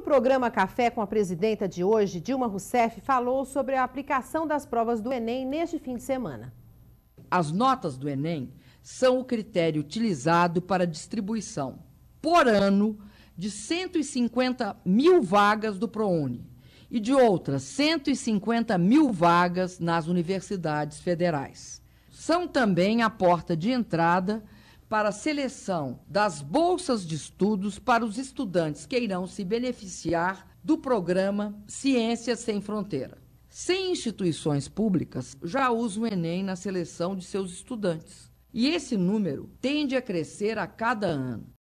no programa Café com a presidenta de hoje, Dilma Rousseff falou sobre a aplicação das provas do Enem neste fim de semana. As notas do Enem são o critério utilizado para distribuição por ano de 150 mil vagas do ProUni e de outras 150 mil vagas nas universidades federais. São também a porta de entrada para a seleção das bolsas de estudos para os estudantes que irão se beneficiar do programa Ciências Sem Fronteira. Sem instituições públicas já usam o Enem na seleção de seus estudantes. E esse número tende a crescer a cada ano.